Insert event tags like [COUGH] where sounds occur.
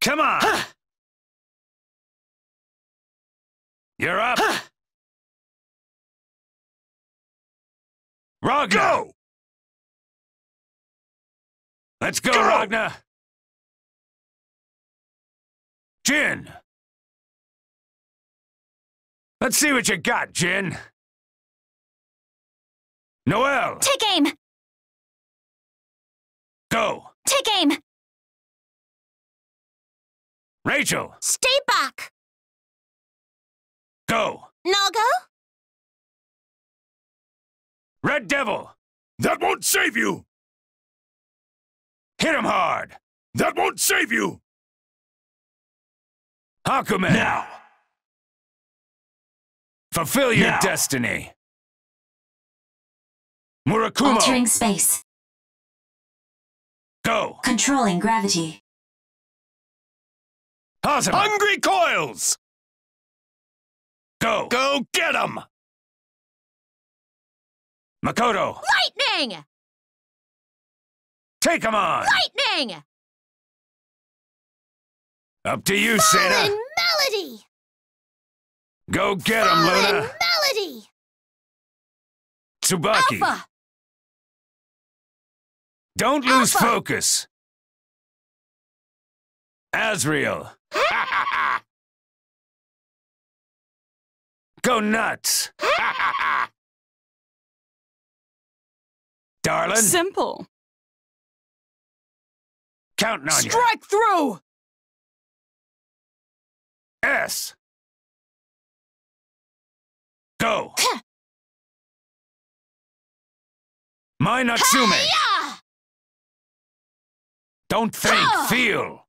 Come on! Huh. You're up! Huh. Ragnar! Go! Let's go, go, Ragnar! Jin! Let's see what you got, Jin! Noel! Take aim! Go! Take aim! Rachel! Stay back! Go! Nago? Red Devil! That won't save you! Hit him hard! That won't save you! Hakumen! Now! Fulfill your now. destiny! Murakumo! Altering space. Go! Controlling gravity. Hungry coils! Go! Go get 'em! Makoto! Lightning! Take 'em on! Lightning! Up to you, Fallen Santa! Melody! Go get 'em, Luna! Melody! Tsubaki! Alpha. Don't lose Alpha. focus! Asriel! [LAUGHS] Go nuts! [LAUGHS] Darling? Simple. Counting on Strike you. Strike through! S. Go! [LAUGHS] My Natsume! Don't think, feel!